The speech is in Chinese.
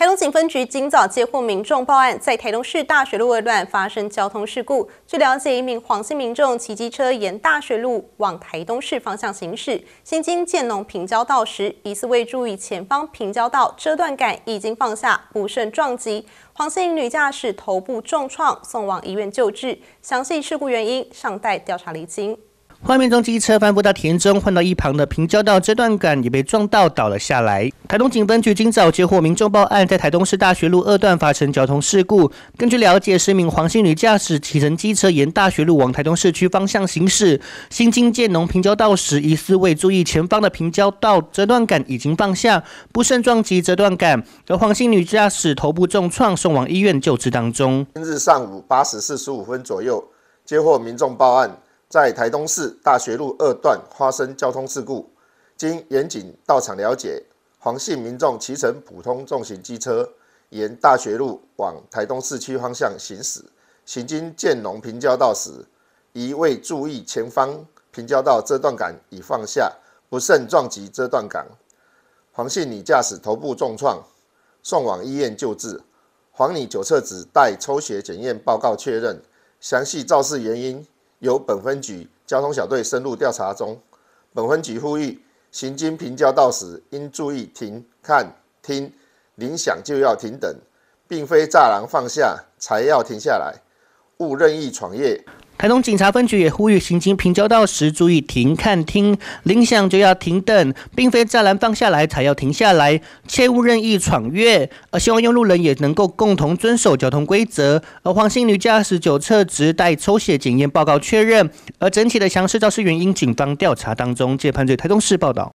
台东警分局今早接获民众报案，在台东市大学路路段发生交通事故。据了解，一名黄姓民众骑机车沿大学路往台东市方向行驶，行经建农平交道时，疑似未注意前方平交道遮断杆已经放下，不慎撞击黄姓女驾驶头部重创，送往医院救治。详细事故原因尚待调查厘清。画面中，机车翻不到田中，换到一旁的平交道折断杆也被撞到，倒了下来。台东警分局今早接获民众报案，在台东市大学路二段发生交通事故。根据了解，是一名黄姓女驾驶启程机车沿大学路往台东市区方向行驶，新金建农平交道时，疑似未注意前方的平交道折断杆已经放下，不慎撞击折断杆，而黄姓女驾驶头部重创，送往医院救治当中。今日上午八时四十五分左右，接获民众报案。在台东市大学路二段发生交通事故，经严警到场了解，黄姓民众骑乘普通重型机车，沿大学路往台东市区方向行驶，行经建农平交道时，一未注意前方平交道遮断杆已放下，不慎撞击遮断杆，黄姓女驾驶头部重创，送往医院救治，黄女酒测值待抽血检验报告确认，详细肇事原因。由本分局交通小队深入调查中，本分局呼吁行经平交道时应注意停看听，铃响就要停等，并非栅栏放下才要停下来，勿任意闯越。台东警察分局也呼吁行经平交道时注意停看听，铃响就要停等，并非栅栏放下来才要停下来，切勿任意闯越。而希望用路人也能够共同遵守交通规则。而黄姓女驾驶酒测值待抽血检验报告确认，而整体的详势肇事原因警方调查当中。借判罪台东市报道。